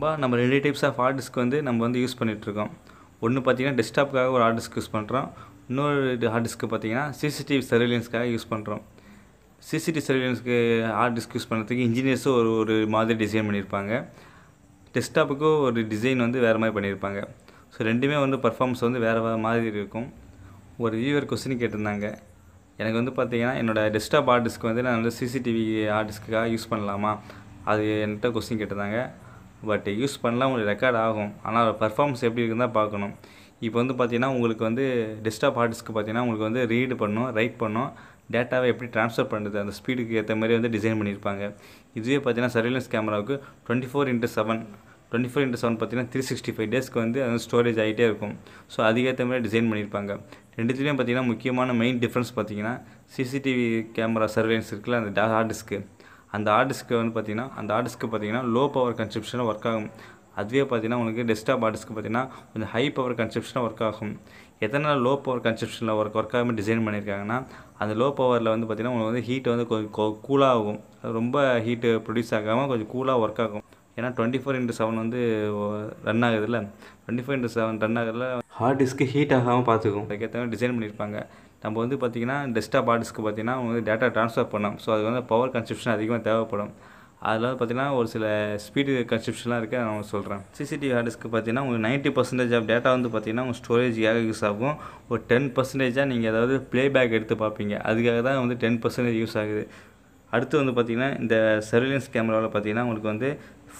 ரொம்ப நம்ம ரெண்டு டைப்ஸ் ஆஃப் ஹார்ட் டிஸ்க் வந்து நம்ம வந்து யூஸ் பண்ணிகிட்ருக்கோம் ஒன்று பார்த்திங்கன்னா டெஸ்க்டாப்புக்காக ஒரு ஹார்ட் டிஸ்க் யூஸ் பண்ணுறோம் இன்னொரு ஹார்ட் டிஸ்க்கு பார்த்திங்கன்னா சிசிடிவி சர்வேலன்ஸ்க்காக யூஸ் பண்ணுறோம் சிசிடிவி சர்வேலன்ஸ்க்கு ஹார்ட் டிஸ்க் யூஸ் பண்ணுறதுக்கு இன்ஜினியர்ஸும் ஒரு ஒரு மாதிரி டிசைன் பண்ணியிருப்பாங்க டெஸ்க்டாப்புக்கும் ஒரு டிசைன் வந்து வேறு மாதிரி பண்ணியிருப்பாங்க ஸோ ரெண்டுமே வந்து பர்ஃபார்மன்ஸ் வந்து வேறு வேறு மாதிரி இருக்கும் ஒரு வியூவர் கொஸ்டின் கேட்டிருந்தாங்க எனக்கு வந்து பார்த்திங்கன்னா என்னோடய டெஸ்க்டாப் ஹார்ட் டிஸ்க் வந்து நான் வந்து சிசிடிவி ஹார்ட் டிஸ்க்காக யூஸ் பண்ணலாமா அது என்கிட்ட கொஸ்டின் கேட்டிருந்தாங்க பட் யூஸ் பண்ணலாம் உங்களுக்கு ரெக்கார்ட் ஆகும் ஆனால் பர்ஃபார்மன்ஸ் எப்படி இருக்குன்னு தான் பார்க்கணும் இப்போ வந்து பார்த்தீங்கன்னா உங்களுக்கு வந்து டெஸ்க்டாப் ஹார்ட்ஸ்க்கு பார்த்தீங்கன்னா உங்களுக்கு வந்து ரீடு பண்ணும் ரைட் பண்ணும் டேட்டாவை எப்படி ட்ரான்ஸ்ஃபர் பண்ணுறது அந்த ஸ்பீடுக்கு ஏற்ற மாதிரி வந்து டிசைன் பண்ணியிருப்பாங்க இதுவே பார்த்தீங்கன்னா சர்வேலன்ஸ் கேமராவுக்கு twenty four into seven twenty four into seven பார்த்தீங்கன்னா த்ரீ சிக்ஸ்டி ஃபைவ் டேஸ்க்கு வந்து அது ஸ்டோரேஜ் ஆகிட்டே இருக்கும் ஸோ அதுக்கேற்ற மாதிரி டிசைன் பண்ணியிருப்பாங்க ரெண்டுத்துலேயும் பார்த்தீங்கன்னா முக்கியமான மெயின் டிஃப்ரென்ஸ் பார்த்தீங்கன்னா சிசிடிவி கேமரா சர்வேலன்ஸ் இருக்குல்ல அந்த ஹார்ட் டிஸ்க்கு அந்த ஹார்ட் டிஸ்க்கு வந்து பார்த்திங்கன்னா அந்த ஹார்ட் டிஸ்க்கு பார்த்திங்கன்னா லோ பவர் கன்செப்ஷனில் ஒர்க் ஆகும் அதுவே பார்த்திங்கன்னா உங்களுக்கு டெஸ்க்டாப் ஹார்ட் டிஸ்க்கு பார்த்திங்கன்னா கொஞ்சம் ஹை பவர் கன்செப்ஷனில் ஒர்க் ஆகும் எதனால் லோ பவர் கன்செப்ஷனில் ஒர்க் ஒர்க் ஆகாமல் டிசைன் பண்ணியிருக்காங்கன்னா அந்த லோ பவரில் வந்து பார்த்திங்கன்னா உங்களுக்கு வந்து ஹீட் வந்து கொஞ்சம் கூலாக ஆகும் ரொம்ப ஹீட்டு ப்ரொடியூஸ் ஆகாமல் கொஞ்சம் கூலாக ஒர்க் ஆகும் ஏன்னா டுவெண்ட்டி ஃபோர் இன்ட்டு செவன் வந்து ரன் ஆகுதுல்ல twenty four into seven run ஆகுதுல ஹார்ட் டிஸ்க்கு ஹீட் ஆகாமல் பார்த்துக்கும் அதுக்கேற்ற மாதிரி டிசைன் பண்ணியிருப்பாங்க நம்ம வந்து பார்த்திங்கன்னா டெஸ்க்டாப் ஆர்டிஸ்க்கு பார்த்திங்கன்னா வந்து டேட்டா ட்ரான்ஸ்ஃபர் பண்ணோம் ஸோ அது வந்து பவர் கன்செப்ஷன் அதிகமாக தேவைப்படும் அதில் வந்து பார்த்திங்கன்னா ஒரு சில ஸ்பீடு கன்செப்ஷன்லாம் இருக்குது நான் சொல்கிறேன் சிசிடிவி ஹார்டிஸ்க்கு பார்த்தீங்கன்னா உங்களுக்கு நைன்ட்டி பர்சன்டேஜ் ஆஃப் டேட்டா வந்து பார்த்திங்கன்னா உங்கள் ஸ்டோரேஜ்க்காக யூஸ் ஆகும் ஒரு டென் பர்சன்டேஜாக நீங்கள் ஏதாவது ப்ளேபேக் எடுத்து பார்ப்பீங்க அதுக்காக தான் வந்து டென் பர்சன்டேஜ் யூஸ் ஆகுது அடுத்து வந்து பார்த்திங்கன்னா இந்த சர்வீலன்ஸ் கேமராவில் பார்த்திங்கன்னா உங்களுக்கு வந்து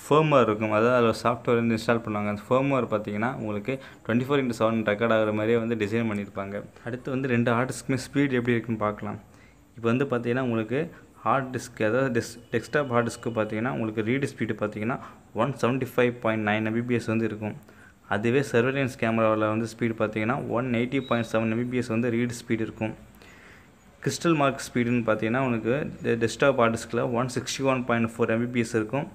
ஃபேம்வேர் இருக்கும் அதாவது அதில் சாஃப்ட்வேர் வந்து இன்ஸ்டால் பண்ணுவாங்க அந்த ஃபேம்வேர் பார்த்திங்கன்னா உங்களுக்கு twenty four into seven record ஆகிற மாதிரியே வந்து டிசைன் பண்ணியிருப்பாங்க அடுத்து வந்து ரெண்டு ஹார்ட் டிஸ்க்குமே ஸ்பீட் எப்படி இருக்குன்னு பார்க்கலாம் இப்போ வந்து பார்த்திங்கன்னா உங்களுக்கு ஹார்ட் டிஸ்க் அதாவது டெஸ் டெஸ்க்டாப் ஹார்ட் டிஸ்க்கு பார்த்திங்கன்னா உங்களுக்கு ரீடு ஸ்பீடு பார்த்திங்கன்னா one seventy five point nine MBPS வந்து இருக்கும் அதுவே சர்வேலன்ஸ் கேமராவில் வந்து ஸ்பீடு பார்த்திங்கன்னா one eighty point seven MBPS வந்து ரீட் ஸ்பீடு இருக்கும் கிறிஸ்டல் மார்க் ஸ்பீடுன்னு பார்த்தீங்கன்னா உனக்கு டெஸ்க்டாப் டிஸ்கில் one sixty one point four MBPS இருக்கும்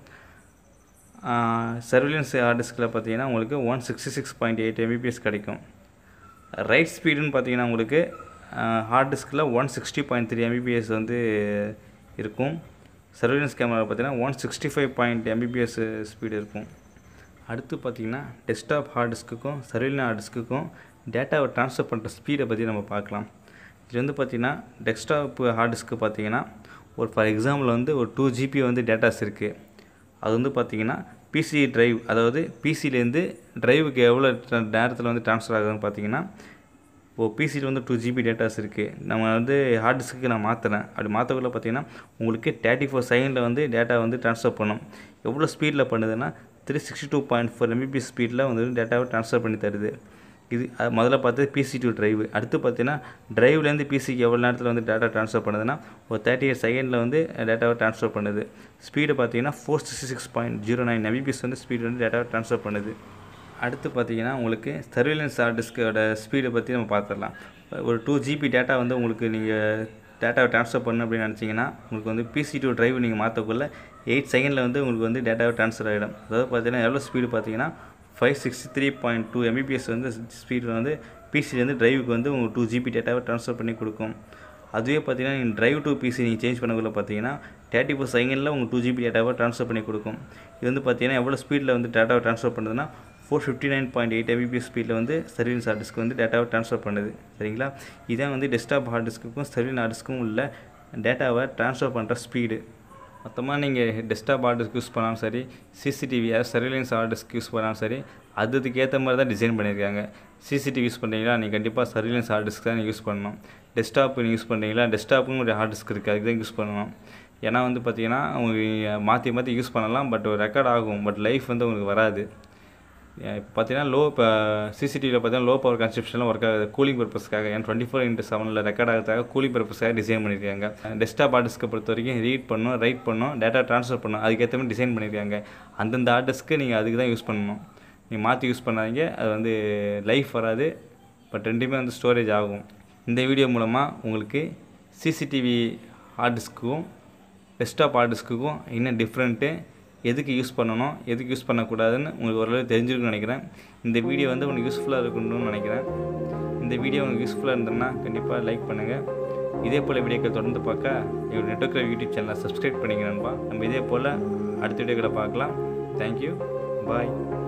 சர்விலன்ஸ் டிஸ்கில் பார்த்தீங்கன்னா உங்களுக்கு one sixty six point eight MBPS கிடைக்கும் ரைட் ஸ்பீடுன்னு பார்த்தீங்கன்னா உங்களுக்கு ஹார்ட் டிஸ்கில் one sixty point three MBPS வந்து இருக்கும் சர்வீலன்ஸ் கேமரா பார்த்தீங்கன்னா one sixty five point MBPS speed இருக்கும் அடுத்து பார்த்தீங்கன்னா டெஸ்க்டாப் ஹார்ட் டிஸ்க்குக்கும் சர்வீலன் ஹார்ட் டிஸ்க்குக்கும் டேட்டாவை ட்ரான்ஸ்ஃபர் பண்ணுற ஸ்பீடை பற்றி நம்ம பார்க்கலாம் இது வந்து பார்த்திங்கன்னா டெஸ்க்டாப் ஹார்ட் டிஸ்க்கு பார்த்திங்கன்னா ஒரு ஃபார் எக்ஸாம்பிள் வந்து ஒரு டூ ஜிபி வந்து டேட்டாஸ் இருக்குது அது வந்து பார்த்திங்கன்னா பிசி ட்ரைவ் அதாவது பிசிலேருந்து ட்ரைவுக்கு எவ்வளோ நேரத்தில் வந்து ட்ரான்ஸ்ஃபர் ஆகுதுன்னு பார்த்தீங்கன்னா இப்போது பிசியில் வந்து டூ ஜிபி டேட்டாஸ் இருக்குது நம்ம வந்து ஹார்ட் டிஸ்க்கு நான் மாற்றுறேன் அப்படி மாற்றக்குள்ள பார்த்தீங்கன்னா உங்களுக்கு தேர்ட்டி ஃபோர் செகண்டில் வந்து டேட்டா வந்து ட்ரான்ஸ்ஃபர் பண்ணும் எவ்வளோ ஸ்பீடில் பண்ணுதுன்னா three sixty two point four MBP ஸ்பீடில் வந்து டேட்டாவை ட்ரான்ஸ்ஃபர் பண்ணி தருது இது முதல்ல பார்த்தது பிசி டு ட்ரைவ் அடுத்து பார்த்தீங்கன்னா ட்ரைவ்லேருந்து பிசிக்கு எவ்வளோ நேரத்தில் வந்து டேட்டா ட்ரான்ஸ்ஃபர் பண்ணுதுன்னா ஒரு தேர்ட்டி எயிட் செகண்டில் வந்து டேட்டாவை ட்ரான்ஸ்ஃபர் பண்ணுது ஸ்பீடு பார்த்தீங்கன்னா four sixty six point zero nine MBPS வந்து ஸ்பீடு வந்து டேட்டாவை ட்ரான்ஸ்ஃபர் பண்ணுது அடுத்து பார்த்தீங்கன்னா உங்களுக்கு சர்வேலன்ஸ் ஹார்ட் டிஸ்கோட ஸ்பீடை பற்றி நம்ம பார்த்துடலாம் ஒரு டூ ஜிபி டேட்டா வந்து உங்களுக்கு நீங்கள் டேட்டாவை ட்ரான்ஸ்ஃபர் பண்ணு அப்படின்னு நினச்சிங்கன்னா உங்களுக்கு வந்து பிசி டூ ட்ரைவ் நீங்கள் மாற்றக்குள்ள எயிட் செகண்டில் வந்து உங்களுக்கு வந்து டேட்டாவை ட்ரான்ஸ்ஃபர் ஆகிடும் அதாவது பார்த்தீங்கன்னா எவ்வளோ ஸ்பீடு பார்த்தீங்கன்னா five sixty three point two MBPS வந்து ஸ்பீடில் வந்து பிசிலேருந்து டிரைவுக்கு வந்து உங்களுக்கு டூ ஜிபி டேட்டாவை ட்ரான்ஸ்ஃபர் பண்ணி கொடுக்கும் அதுவே பார்த்தீங்கன்னா நீங்கள் ட்ரைவ் டூ பிசி நீங்கள் சேஞ்ச் பண்ணக்குள்ள பார்த்தீங்கன்னா தேர்ட்டி ஃபோர் செகண்டில் உங்களுக்கு டூ ஜிபி டேட்டாவை ட்ரான்ஸ்ஃபர் பண்ணி கொடுக்கும் இது வந்து பார்த்தீங்கன்னா எவ்வளோ ஸ்பீடில் வந்து டேட்டாவை ட்ரான்ஸ்ஃபர் பண்ணுதுன்னா four fifty nine point eight MBPS ஸ்பீடில் வந்து சர்வீன் ஹார்ட் டிஸ்க்கு வந்து டேட்டாவை ட்ரான்ஸ்ஃபர் பண்ணுது சரிங்களா இதான் வந்து டெஸ்க்டாப் ஹார்ட் டிஸ்க்குக்கும் சர்வீன் ஹார்ட் டிஸ்க்கும் உள்ள டேட்டாவை ட்ரான்ஸ்ஃபர் பண்ணுற ஸ்பீடு மொத்தமாக நீங்கள் டெஸ்க்டாப் ஆர்டர்ஸ்க்கு யூஸ் பண்ணாலும் சரி சிசிடிவி சர்வேலன்ஸ் ஆர்டர்ஸ்க்கு யூஸ் பண்ணாலும் சரி அதுக்கு ஏற்ற மாதிரி தான் டிசைன் பண்ணியிருக்காங்க சிசிடிவி யூஸ் பண்ணுறீங்களா நீங்கள் கண்டிப்பாக சர்வேலன்ஸ் ஆர்டர்ஸ்க்கு தான் யூஸ் பண்ணணும் டெஸ்க்டாப் நீங்கள் யூஸ் பண்ணுறீங்களா டெஸ்க்டாப்புக்கும் ஒரு டிஸ்க் இருக்குது அதுக்கு தான் யூஸ் பண்ணணும் ஏன்னா வந்து பார்த்தீங்கன்னா உங்களுக்கு மாற்றி மாற்றி யூஸ் பண்ணலாம் பட் ஒரு ரெக்கார்ட் ஆகும் பட் லைஃப் வந்து உங்களுக்கு வராது இப்போ பார்த்தீங்கன்னா லோ இப்போ சிசிடிவியில் பார்த்தீங்கன்னா லோ பவர் கன்ஸ்ட்ரக்ஷன்லாம் ஒர்க் ஆகுது கூலிங் பர்பஸ்க்காக ஏன் டுவெண்ட்டி ஃபோர் இன்ட்டு செவனில் ரெக்கார்ட் ஆகிறதுக்காக கூலிங் பர்பஸ்க்காக டிசைன் பண்ணியிருக்காங்க டெஸ்க்டாப் ஆர்டிஸ்க்கு பொறுத்த வரைக்கும் ரீட் பண்ணும் ரைட் பண்ணும் டேட்டா ட்ரான்ஸ்ஃபர் பண்ணும் அதுக்கேற்ற மாதிரி டிசைன் பண்ணியிருக்காங்க அந்தந்த ஆர்டஸ்க்கு நீங்கள் அதுக்கு தான் யூஸ் பண்ணணும் நீங்கள் மாற்றி யூஸ் பண்ணாதீங்க அது வந்து லைஃப் வராது பட் ரெண்டுமே வந்து ஸ்டோரேஜ் ஆகும் இந்த வீடியோ மூலமாக உங்களுக்கு சிசிடிவி ஹார்ட் டிஸ்க்குக்கும் டெஸ்க்டாப் ஹார்ட் டிஸ்க்குக்கும் என்ன டிஃப்ரெண்ட்டு எதுக்கு யூஸ் பண்ணணும் எதுக்கு யூஸ் பண்ணக்கூடாதுன்னு உங்களுக்கு ஓரளவு தெரிஞ்சிருக்குன்னு நினைக்கிறேன் இந்த வீடியோ வந்து உங்களுக்கு யூஸ்ஃபுல்லாக இருக்கணும்னு நினைக்கிறேன் இந்த வீடியோ உங்களுக்கு யூஸ்ஃபுல்லாக இருந்ததுன்னா கண்டிப்பாக லைக் பண்ணுங்கள் இதே போல் வீடியோக்கள் தொடர்ந்து பார்க்க எங்கள் நெட்ஒர்க்கில் யூடியூப் சேனலை சப்ஸ்கிரைப் பண்ணிக்கிறேன்பா நம்ம இதே போல் அடுத்த வீடியோக்களை பார்க்கலாம் தேங்க்யூ பாய்